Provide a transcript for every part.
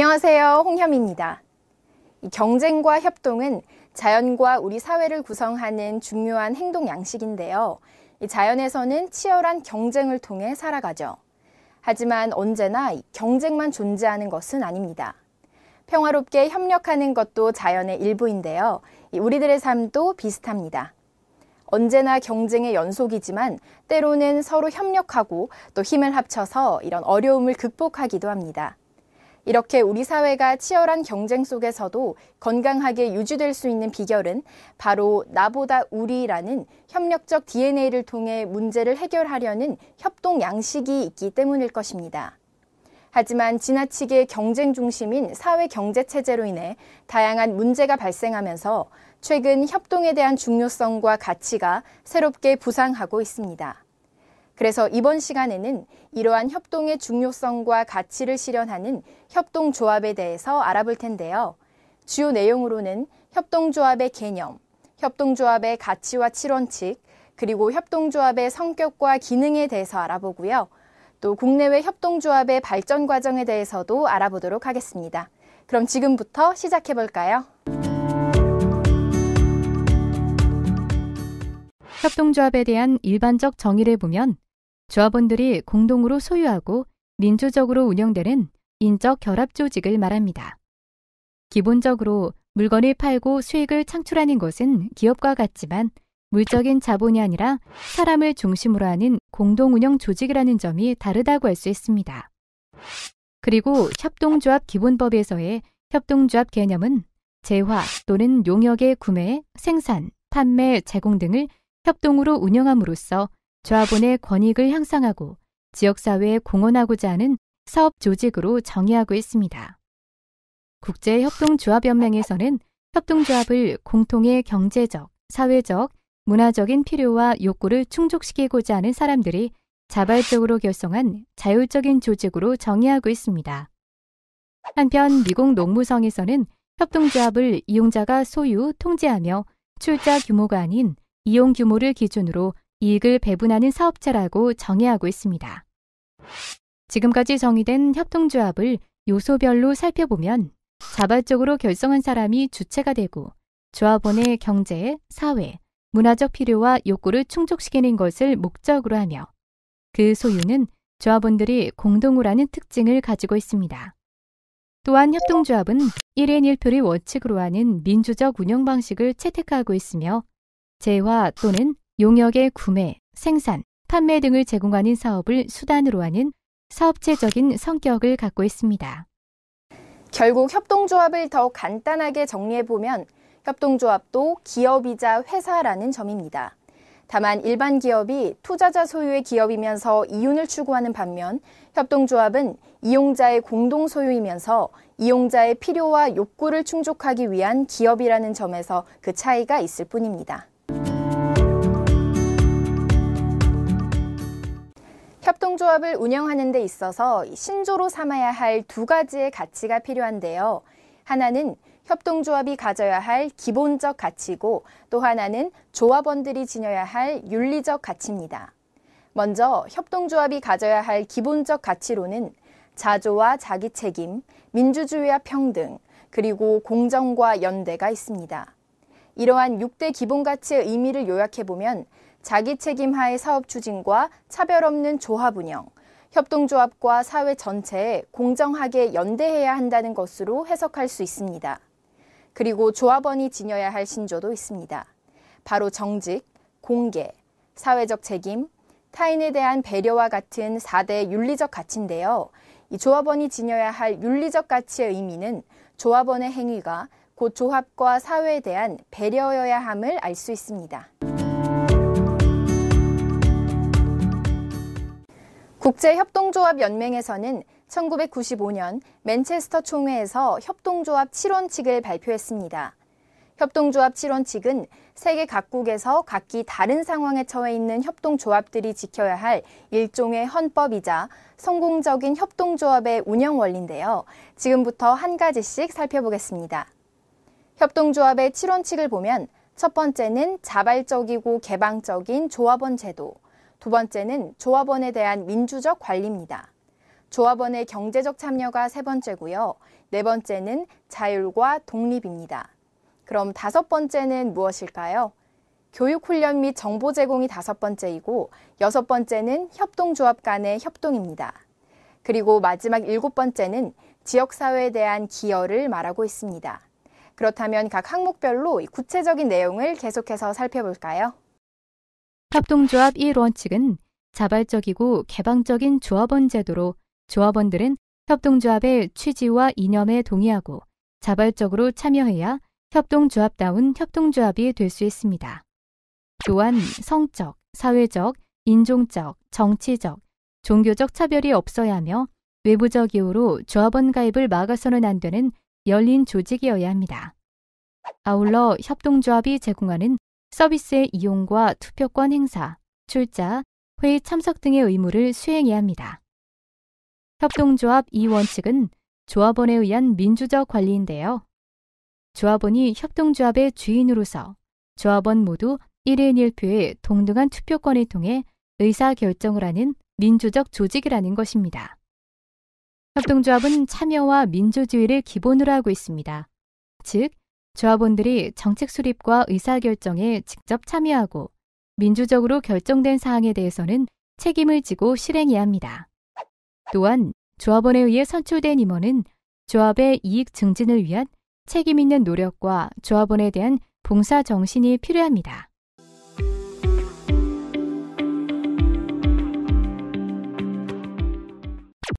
안녕하세요. 홍현입니다. 경쟁과 협동은 자연과 우리 사회를 구성하는 중요한 행동 양식인데요. 자연에서는 치열한 경쟁을 통해 살아가죠. 하지만 언제나 경쟁만 존재하는 것은 아닙니다. 평화롭게 협력하는 것도 자연의 일부인데요. 우리들의 삶도 비슷합니다. 언제나 경쟁의 연속이지만 때로는 서로 협력하고 또 힘을 합쳐서 이런 어려움을 극복하기도 합니다. 이렇게 우리 사회가 치열한 경쟁 속에서도 건강하게 유지될 수 있는 비결은 바로 나보다 우리라는 협력적 DNA를 통해 문제를 해결하려는 협동 양식이 있기 때문일 것입니다. 하지만 지나치게 경쟁 중심인 사회 경제 체제로 인해 다양한 문제가 발생하면서 최근 협동에 대한 중요성과 가치가 새롭게 부상하고 있습니다. 그래서 이번 시간에는 이러한 협동의 중요성과 가치를 실현하는 협동조합에 대해서 알아볼 텐데요. 주요 내용으로는 협동조합의 개념, 협동조합의 가치와 칠원칙, 그리고 협동조합의 성격과 기능에 대해서 알아보고요. 또 국내외 협동조합의 발전 과정에 대해서도 알아보도록 하겠습니다. 그럼 지금부터 시작해 볼까요? 협동조합에 대한 일반적 정의를 보면 조합원들이 공동으로 소유하고 민주적으로 운영되는 인적 결합 조직을 말합니다. 기본적으로 물건을 팔고 수익을 창출하는 것은 기업과 같지만 물적인 자본이 아니라 사람을 중심으로 하는 공동 운영 조직이라는 점이 다르다고 할 수 있습니다. 그리고 협동조합 기본법에서의 협동조합 개념은 재화 또는 용역의 구매, 생산, 판매, 제공 등을 협동으로 운영함으로써 조합원의 권익을 향상하고 지역사회에 공헌하고자 하는 사업 조직으로 정의하고 있습니다. 국제협동조합연맹에서는 협동조합을 공통의 경제적, 사회적, 문화적인 필요와 욕구를 충족시키고자 하는 사람들이 자발적으로 결성한 자율적인 조직으로 정의하고 있습니다. 한편 미국 농무성에서는 협동조합을 이용자가 소유, 통제하며 출자 규모가 아닌 이용 규모를 기준으로 이익을 배분하는 사업체라고 정의하고 있습니다. 지금까지 정의된 협동조합을 요소별로 살펴보면 자발적으로 결성한 사람이 주체가 되고 조합원의 경제, 사회, 문화적 필요와 욕구를 충족시키는 것을 목적으로 하며 그 소유는 조합원들이 공동으로 하는 특징을 가지고 있습니다. 또한 협동조합은 1인 1표를 원칙으로 하는 민주적 운영 방식을 채택하고 있으며 재화 또는 용역의 구매, 생산, 판매 등을 제공하는 사업을 수단으로 하는 사업체적인 성격을 갖고 있습니다. 결국 협동조합을 더 간단하게 정리해보면 협동조합도 기업이자 회사라는 점입니다. 다만 일반 기업이 투자자 소유의 기업이면서 이윤을 추구하는 반면 협동조합은 이용자의 공동 소유이면서 이용자의 필요와 욕구를 충족하기 위한 기업이라는 점에서 그 차이가 있을 뿐입니다. 협동조합을 운영하는 데 있어서 신조로 삼아야 할 두 가지의 가치가 필요한데요. 하나는 협동조합이 가져야 할 기본적 가치고 또 하나는 조합원들이 지녀야 할 윤리적 가치입니다. 먼저 협동조합이 가져야 할 기본적 가치로는 자조와 자기 책임, 민주주의와 평등, 그리고 공정과 연대가 있습니다. 이러한 6대 기본 가치의 의미를 요약해보면 자기 책임 하의 사업 추진과 차별 없는 조합 운영, 협동조합과 사회 전체에 공정하게 연대해야 한다는 것으로 해석할 수 있습니다. 그리고 조합원이 지녀야 할 신조도 있습니다. 바로 정직, 공개, 사회적 책임, 타인에 대한 배려와 같은 4대 윤리적 가치인데요. 이 조합원이 지녀야 할 윤리적 가치의 의미는 조합원의 행위가 곧 조합과 사회에 대한 배려여야 함을 알 수 있습니다. 국제협동조합연맹에서는 1995년 맨체스터 총회에서 협동조합 7원칙을 발표했습니다. 협동조합 7원칙은 세계 각국에서 각기 다른 상황에 처해 있는 협동조합들이 지켜야 할 일종의 헌법이자 성공적인 협동조합의 운영 원리인데요. 지금부터 한 가지씩 살펴보겠습니다. 협동조합의 7원칙을 보면 첫 번째는 자발적이고 개방적인 조합원 제도, 두 번째는 조합원에 대한 민주적 관리입니다. 조합원의 경제적 참여가 세 번째고요. 네 번째는 자율과 독립입니다. 그럼 다섯 번째는 무엇일까요? 교육훈련 및 정보 제공이 다섯 번째이고 여섯 번째는 협동조합 간의 협동입니다. 그리고 마지막 일곱 번째는 지역사회에 대한 기여를 말하고 있습니다. 그렇다면 각 항목별로 구체적인 내용을 계속해서 살펴볼까요? 협동조합 1원 측은 자발적이고 개방적인 조합원 제도로 조합원들은 협동조합의 취지와 이념에 동의하고 자발적으로 참여해야 협동조합다운 협동조합이 될 수 있습니다. 또한 성적, 사회적, 인종적, 정치적, 종교적 차별이 없어야 하며 외부적 이유로 조합원 가입을 막아서는 안 되는 열린 조직이어야 합니다. 아울러 협동조합이 제공하는 서비스의 이용과 투표권 행사, 출자, 회의 참석 등의 의무를 수행해야 합니다. 협동조합 이 원칙은 조합원에 의한 민주적 관리인데요. 조합원이 협동조합의 주인으로서 조합원 모두 1인 1표의 동등한 투표권을 통해 의사결정을 하는 민주적 조직이라는 것입니다. 협동조합은 참여와 민주주의를 기본으로 하고 있습니다. 즉, 조합원들이 정책 수립과 의사결정에 직접 참여하고 민주적으로 결정된 사항에 대해서는 책임을 지고 실행해야 합니다. 또한 조합원에 의해 선출된 임원은 조합의 이익 증진을 위한 책임있는 노력과 조합원에 대한 봉사 정신이 필요합니다.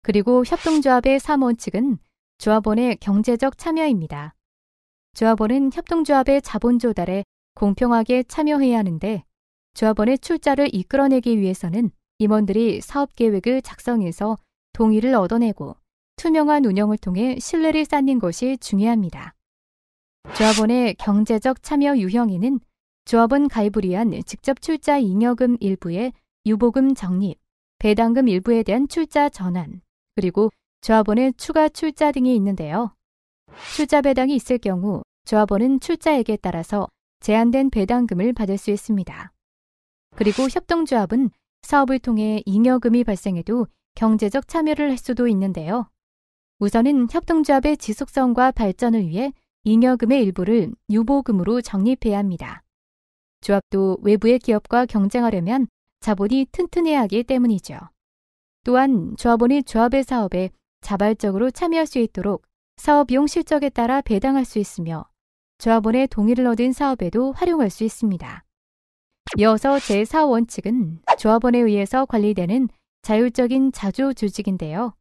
그리고 협동조합의 3원칙은 조합원의 경제적 참여입니다. 조합원은 협동조합의 자본 조달에 공평하게 참여해야 하는데 조합원의 출자를 이끌어내기 위해서는 임원들이 사업 계획을 작성해서 동의를 얻어내고 투명한 운영을 통해 신뢰를 쌓는 것이 중요합니다. 조합원의 경제적 참여 유형에는 조합원 가입을 위한 직접 출자 잉여금 일부의 유보금 적립, 배당금 일부에 대한 출자 전환, 그리고 조합원의 추가 출자 등이 있는데요. 출자 배당이 있을 경우 조합원은 출자액에 따라서 제한된 배당금을 받을 수 있습니다. 그리고 협동조합은 사업을 통해 잉여금이 발생해도 경제적 참여를 할 수도 있는데요. 우선은 협동조합의 지속성과 발전을 위해 잉여금의 일부를 유보금으로 적립해야 합니다. 조합도 외부의 기업과 경쟁하려면 자본이 튼튼해야 하기 때문이죠. 또한 조합원이 조합의 사업에 자발적으로 참여할 수 있도록 사업 용 실적에 따라 배당할 수 있으며 조합원의 동의를 얻은 사업에도 활용할 수 있습니다. 이어서 제4원칙은 조합원에 의해서 관리되는 자율적인 자조 조직인데요.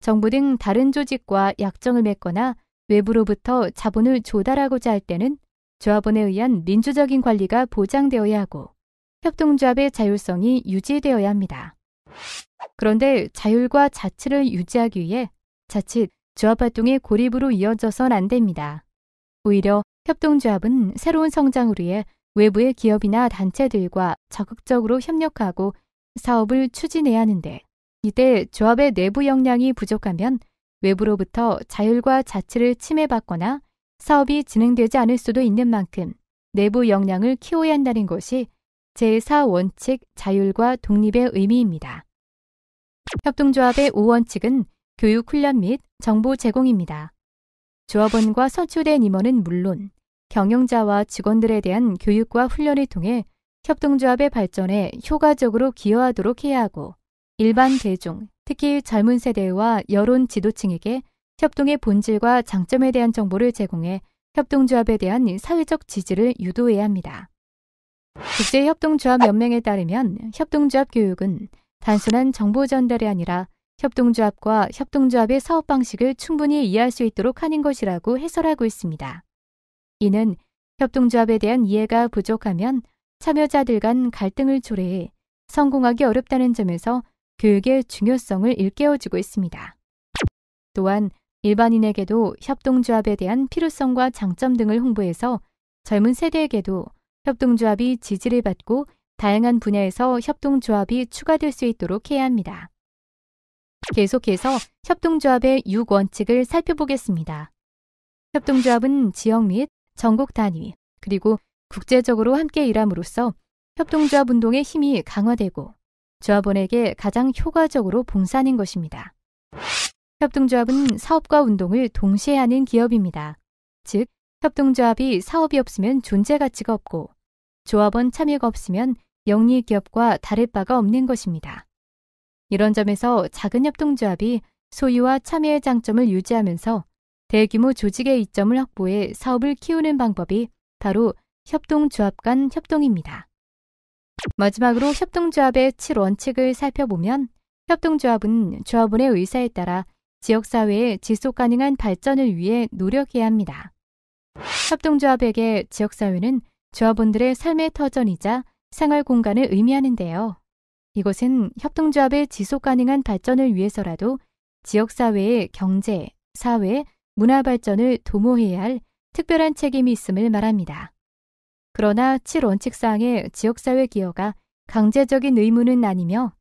정부 등 다른 조직과 약정을 맺거나 외부로부터 자본을 조달하고자 할 때는 조합원에 의한 민주적인 관리가 보장되어야 하고 협동조합의 자율성이 유지되어야 합니다. 그런데 자율과 자치를 유지하기 위해 자칫 조합활동의 고립으로 이어져선 안 됩니다. 오히려 협동조합은 새로운 성장을 위해 외부의 기업이나 단체들과 적극적으로 협력하고 사업을 추진해야 하는데 이때 조합의 내부 역량이 부족하면 외부로부터 자율과 자치를 침해받거나 사업이 진행되지 않을 수도 있는 만큼 내부 역량을 키워야 한다는 것이 제4원칙 자율과 독립의 의미입니다. 협동조합의 5원칙은 교육 훈련 및 정보 제공입니다. 조합원과 선출된 임원은 물론 경영자와 직원들에 대한 교육과 훈련을 통해 협동조합의 발전에 효과적으로 기여하도록 해야 하고 일반 대중, 특히 젊은 세대와 여론 지도층에게 협동의 본질과 장점에 대한 정보를 제공해 협동조합에 대한 사회적 지지를 유도해야 합니다. 국제협동조합연맹에 따르면 협동조합 교육은 단순한 정보 전달이 아니라 협동조합과 협동조합의 사업 방식을 충분히 이해할 수 있도록 하는 것이라고 해설하고 있습니다. 이는 협동조합에 대한 이해가 부족하면 참여자들 간 갈등을 초래해 성공하기 어렵다는 점에서 교육의 중요성을 일깨워주고 있습니다. 또한 일반인에게도 협동조합에 대한 필요성과 장점 등을 홍보해서 젊은 세대에게도 협동조합이 지지를 받고 다양한 분야에서 협동조합이 추가될 수 있도록 해야 합니다. 계속해서 협동조합의 6원칙을 살펴보겠습니다. 협동조합은 지역 및 전국 단위 그리고 국제적으로 함께 일함으로써 협동조합 운동의 힘이 강화되고 조합원에게 가장 효과적으로 봉사하는 것입니다. 협동조합은 사업과 운동을 동시에 하는 기업입니다. 즉, 협동조합이 사업이 없으면 존재 가치가 없고 조합원 참여가 없으면 영리 기업과 다를 바가 없는 것입니다. 이런 점에서 작은 협동조합이 소유와 참여의 장점을 유지하면서 대규모 조직의 이점을 확보해 사업을 키우는 방법이 바로 협동조합 간 협동입니다. 마지막으로 협동조합의 7원칙을 살펴보면 협동조합은 조합원의 의사에 따라 지역사회의 지속 가능한 발전을 위해 노력해야 합니다. 협동조합에게 지역사회는 조합원들의 삶의 터전이자 생활 공간을 의미하는데요. 이것은 협동조합의 지속 가능한 발전을 위해서라도 지역사회의 경제, 사회, 문화 발전을 도모해야 할 특별한 책임이 있음을 말합니다. 그러나 7원칙상의 지역사회 기여가 강제적인 의무는 아니며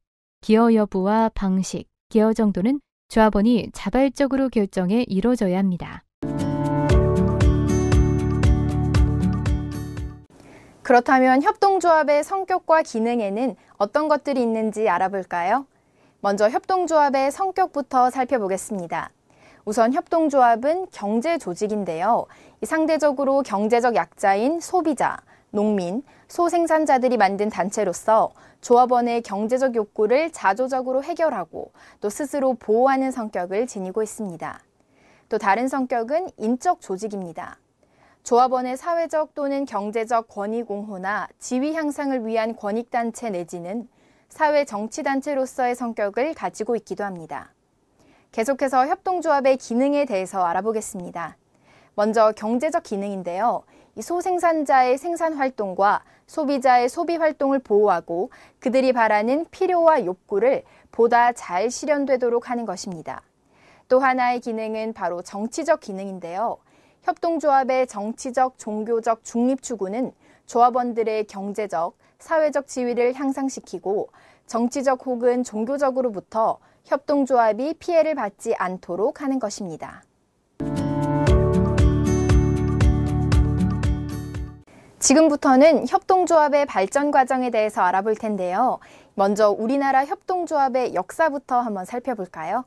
기여 여부와 방식, 기여 정도는 조합원이 자발적으로 결정해 이뤄져야 합니다. 그렇다면 협동조합의 성격과 기능에는 어떤 것들이 있는지 알아볼까요? 먼저 협동조합의 성격부터 살펴보겠습니다. 우선 협동조합은 경제 조직인데요. 상대적으로 경제적 약자인 소비자, 농민, 소생산자들이 만든 단체로서 조합원의 경제적 욕구를 자조적으로 해결하고 또 스스로 보호하는 성격을 지니고 있습니다. 또 다른 성격은 인적 조직입니다. 조합원의 사회적 또는 경제적 권익 공호나 지위 향상을 위한 권익단체 내지는 사회 정치단체로서의 성격을 가지고 있기도 합니다. 계속해서 협동조합의 기능에 대해서 알아보겠습니다. 먼저 경제적 기능인데요. 이 소생산자의 생산 활동과 소비자의 소비 활동을 보호하고 그들이 바라는 필요와 욕구를 보다 잘 실현되도록 하는 것입니다. 또 하나의 기능은 바로 정치적 기능인데요. 협동조합의 정치적, 종교적 중립 추구는 조합원들의 경제적, 사회적 지위를 향상시키고 정치적 혹은 종교적으로부터 협동조합이 피해를 받지 않도록 하는 것입니다. 지금부터는 협동조합의 발전 과정에 대해서 알아볼 텐데요. 먼저 우리나라 협동조합의 역사부터 한번 살펴볼까요?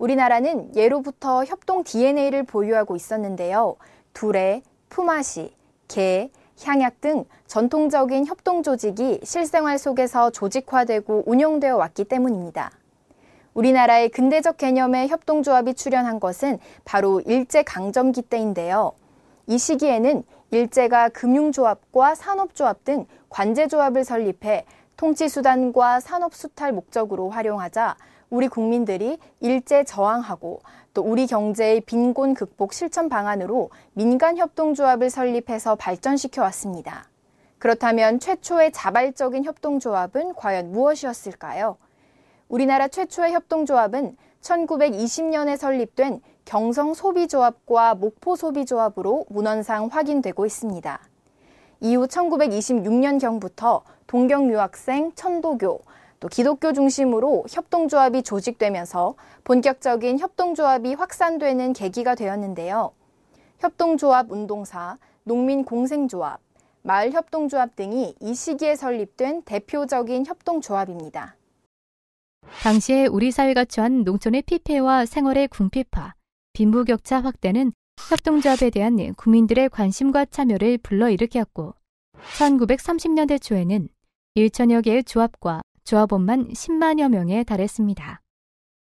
우리나라는 예로부터 협동 DNA를 보유하고 있었는데요. 둘레 품앗이, 개, 향약 등 전통적인 협동 조직이 실생활 속에서 조직화되고 운영되어 왔기 때문입니다. 우리나라의 근대적 개념의 협동조합이 출현한 것은 바로 일제강점기 때인데요. 이 시기에는 일제가 금융조합과 산업조합 등 관제조합을 설립해 통치수단과 산업수탈 목적으로 활용하자 우리 국민들이 일제 저항하고 또 우리 경제의 빈곤 극복 실천 방안으로 민간 협동조합을 설립해서 발전시켜 왔습니다. 그렇다면 최초의 자발적인 협동조합은 과연 무엇이었을까요? 우리나라 최초의 협동조합은 1920년에 설립된 경성 소비조합과 목포 소비조합으로 문헌상 확인되고 있습니다. 이후 1926년경부터 동경 유학생, 천도교, 또 기독교 중심으로 협동조합이 조직되면서 본격적인 협동조합이 확산되는 계기가 되었는데요. 협동조합 운동사, 농민공생조합, 마을협동조합 등이 이 시기에 설립된 대표적인 협동조합입니다. 당시에 우리 사회가 처한 농촌의 피폐와 생활의 궁핍화, 빈부격차 확대는 협동조합에 대한 국민들의 관심과 참여를 불러일으켰고, 1930년대 초에는 1천여 개의 조합과 조합원만 10만여 명에 달했습니다.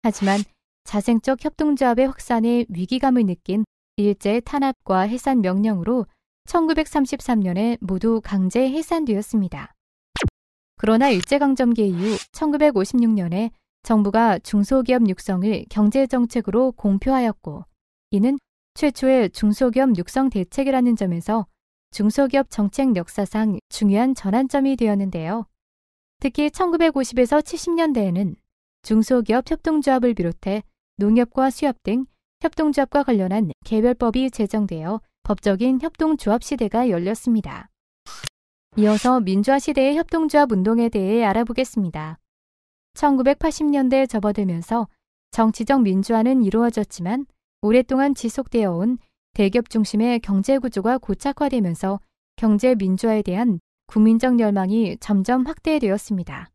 하지만 자생적 협동조합의 확산에 위기감을 느낀 일제 의 탄압과 해산 명령으로 1933년에 모두 강제 해산되었습니다. 그러나 일제강점기 이후 1956년에 정부가 중소기업 육성을 경제정책으로 공표하였고, 이는 최초의 중소기업 육성 대책이라는 점에서 중소기업 정책 역사상 중요한 전환점이 되었는데요. 특히 1950에서 70년대에는 중소기업 협동조합을 비롯해 농협과 수협 등 협동조합과 관련한 개별법이 제정되어 법적인 협동조합 시대가 열렸습니다. 이어서 민주화 시대의 협동조합 운동에 대해 알아보겠습니다. 1980년대에 접어들면서 정치적 민주화는 이루어졌지만 오랫동안 지속되어 온 대기업 중심의 경제 구조가 고착화되면서 경제 민주화에 대한 국민적 열망이 점점 확대되었습니다.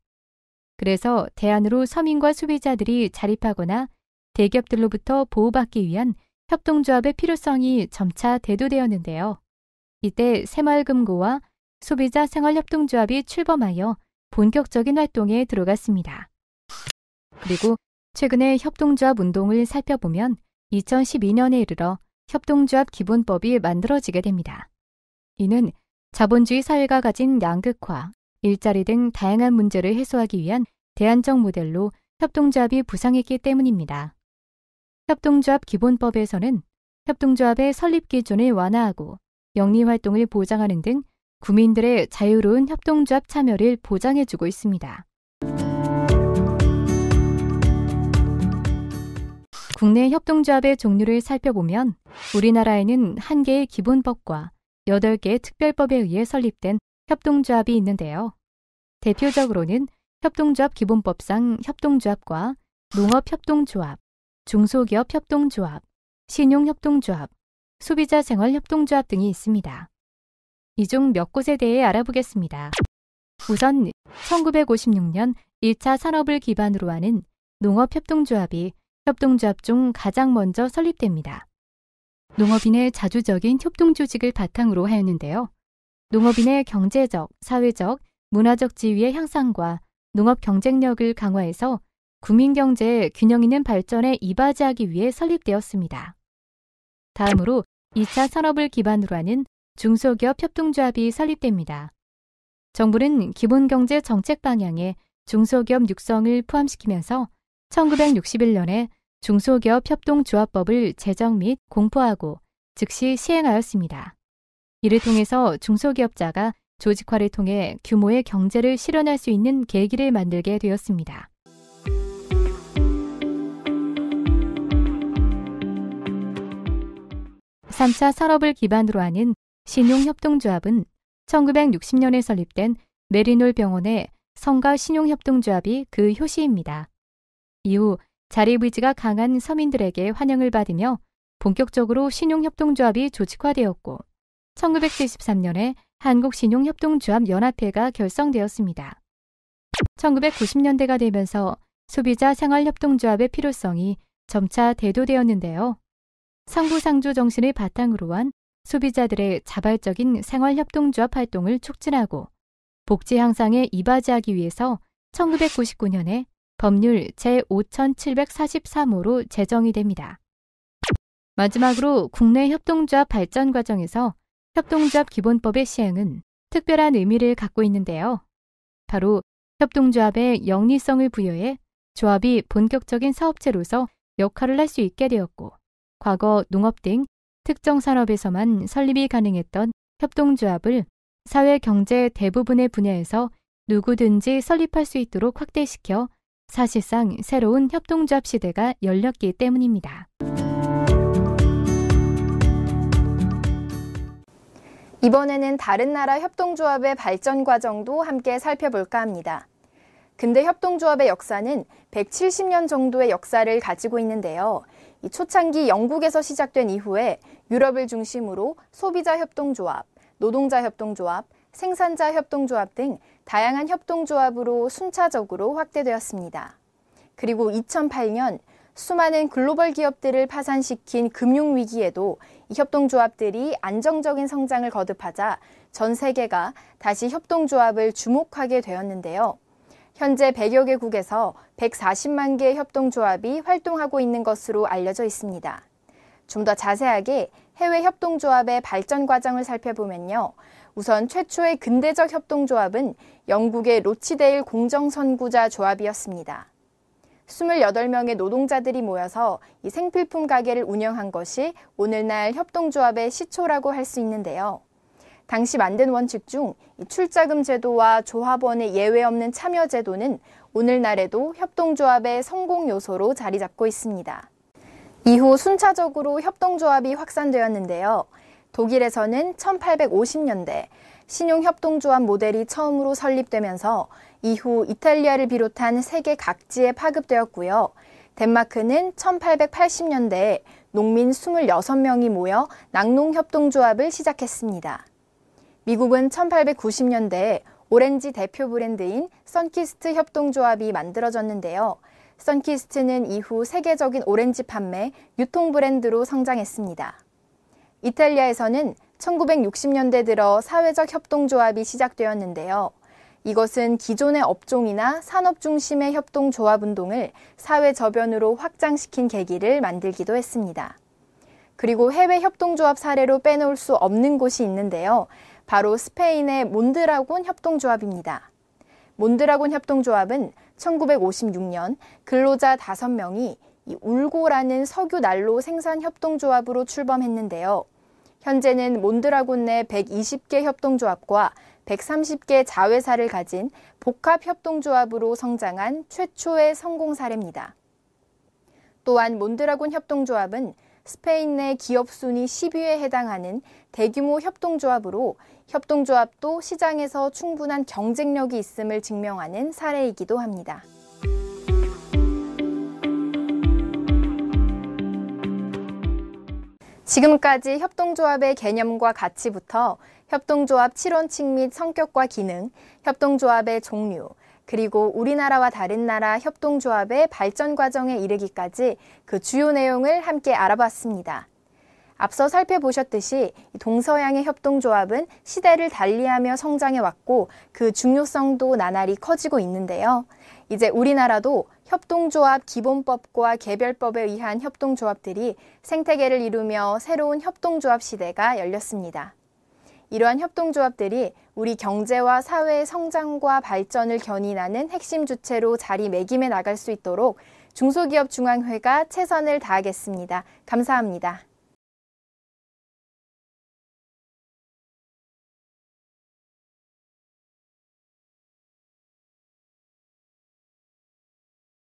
그래서 대안으로 서민과 소비자들이 자립하거나 대기업들로부터 보호받기 위한 협동조합의 필요성이 점차 대두되었는데요. 이때 새마을금고와 소비자 생활협동조합이 출범하여 본격적인 활동에 들어갔습니다. 그리고 최근의 협동조합 운동을 살펴보면 2012년에 이르러 협동조합 기본법이 만들어지게 됩니다. 이는 자본주의 사회가 가진 양극화, 일자리 등 다양한 문제를 해소하기 위한 대안적 모델로 협동조합이 부상했기 때문입니다. 협동조합 기본법에서는 협동조합의 설립 기준을 완화하고 영리활동을 보장하는 등 국민들의 자유로운 협동조합 참여를 보장해주고 있습니다. 국내 협동조합의 종류를 살펴보면 우리나라에는 한개의 기본법과 8개의 특별법에 의해 설립된 협동조합이 있는데요. 대표적으로는 협동조합 기본법상 협동조합과 농업협동조합, 중소기업협동조합, 신용협동조합, 소비자생활협동조합 등이 있습니다. 이 중 몇 곳에 대해 알아보겠습니다. 우선 1956년 1차 산업을 기반으로 하는 농업협동조합이 협동조합 중 가장 먼저 설립됩니다. 농업인의 자주적인 협동조직을 바탕으로 하였는데요. 농업인의 경제적, 사회적, 문화적 지위의 향상과 농업 경쟁력을 강화해서 국민경제의 균형 있는 발전에 이바지하기 위해 설립되었습니다. 다음으로 2차 산업을 기반으로 하는 중소기업 협동조합이 설립됩니다. 정부는 기본경제 정책 방향에 중소기업 육성을 포함시키면서 1961년에 중소기업 협동조합법을 제정 및 공포하고 즉시 시행하였습니다. 이를 통해서 중소기업자가 조직화를 통해 규모의 경제를 실현할 수 있는 계기를 만들게 되었습니다. 3차 산업을 기반으로 하는 신용협동조합은 1960년에 설립된 메리놀 병원의 성가 신용협동조합이 그 효시입니다. 이후 자립 의지가 강한 서민들에게 환영을 받으며 본격적으로 신용협동조합이 조직화되었고 1973년에 한국신용협동조합연합회가 결성되었습니다. 1990년대가 되면서 소비자 생활협동조합의 필요성이 점차 대두되었는데요. 상부상조 정신을 바탕으로 한 소비자들의 자발적인 생활협동조합 활동을 촉진하고 복지 향상에 이바지하기 위해서 1999년에 법률 제5743호로 제정이 됩니다. 마지막으로 국내 협동조합 발전 과정에서 협동조합 기본법의 시행은 특별한 의미를 갖고 있는데요. 바로 협동조합의 영리성을 부여해 조합이 본격적인 사업체로서 역할을 할 수 있게 되었고, 과거 농업 등 특정 산업에서만 설립이 가능했던 협동조합을 사회 경제 대부분의 분야에서 누구든지 설립할 수 있도록 확대시켜 사실상 새로운 협동조합 시대가 열렸기 때문입니다. 이번에는 다른 나라 협동조합의 발전 과정도 함께 살펴볼까 합니다. 근대 협동조합의 역사는 170년 정도의 역사를 가지고 있는데요. 이 초창기 영국에서 시작된 이후에 유럽을 중심으로 소비자 협동조합, 노동자 협동조합, 생산자 협동조합 등 다양한 협동조합으로 순차적으로 확대되었습니다. 그리고 2008년 수많은 글로벌 기업들을 파산시킨 금융위기에도 이 협동조합들이 안정적인 성장을 거듭하자 전 세계가 다시 협동조합을 주목하게 되었는데요. 현재 100여 개국에서 140만 개의 협동조합이 활동하고 있는 것으로 알려져 있습니다. 좀 더 자세하게 해외 협동조합의 발전 과정을 살펴보면요. 우선 최초의 근대적 협동조합은 영국의 로치데일 공정선구자 조합이었습니다. 28명의 노동자들이 모여서 이 생필품 가게를 운영한 것이 오늘날 협동조합의 시초라고 할 수 있는데요. 당시 만든 원칙 중 출자금 제도와 조합원의 예외 없는 참여 제도는 오늘날에도 협동조합의 성공 요소로 자리 잡고 있습니다. 이후 순차적으로 협동조합이 확산되었는데요. 독일에서는 1850년대 신용협동조합 모델이 처음으로 설립되면서 이후 이탈리아를 비롯한 세계 각지에 파급되었고요. 덴마크는 1880년대에 농민 26명이 모여 낙농협동조합을 시작했습니다. 미국은 1890년대에 오렌지 대표 브랜드인 선키스트 협동조합이 만들어졌는데요. 선키스트는 이후 세계적인 오렌지 판매, 유통 브랜드로 성장했습니다. 이탈리아에서는 1960년대 들어 사회적 협동조합이 시작되었는데요. 이것은 기존의 업종이나 산업 중심의 협동조합 운동을 사회 저변으로 확장시킨 계기를 만들기도 했습니다. 그리고 해외 협동조합 사례로 빼놓을 수 없는 곳이 있는데요. 바로 스페인의 몬드라곤 협동조합입니다. 몬드라곤 협동조합은 1956년 근로자 5명이 울고라는 석유 난로 생산 협동조합으로 출범했는데요. 현재는 몬드라곤 내 120개 협동조합과 130개 자회사를 가진 복합협동조합으로 성장한 최초의 성공 사례입니다. 또한 몬드라곤 협동조합은 스페인 내 기업 순위 10위에 해당하는 대규모 협동조합으로 협동조합도 시장에서 충분한 경쟁력이 있음을 증명하는 사례이기도 합니다. 지금까지 협동조합의 개념과 가치부터 협동조합 실원칙 및 성격과 기능, 협동조합의 종류, 그리고 우리나라와 다른 나라 협동조합의 발전 과정에 이르기까지 그 주요 내용을 함께 알아봤습니다. 앞서 살펴보셨듯이 동서양의 협동조합은 시대를 달리하며 성장해왔고 그 중요성도 나날이 커지고 있는데요. 이제 우리나라도 협동조합 기본법과 개별법에 의한 협동조합들이 생태계를 이루며 새로운 협동조합 시대가 열렸습니다. 이러한 협동조합들이 우리 경제와 사회의 성장과 발전을 견인하는 핵심 주체로 자리매김해 나갈 수 있도록 중소기업중앙회가 최선을 다하겠습니다. 감사합니다.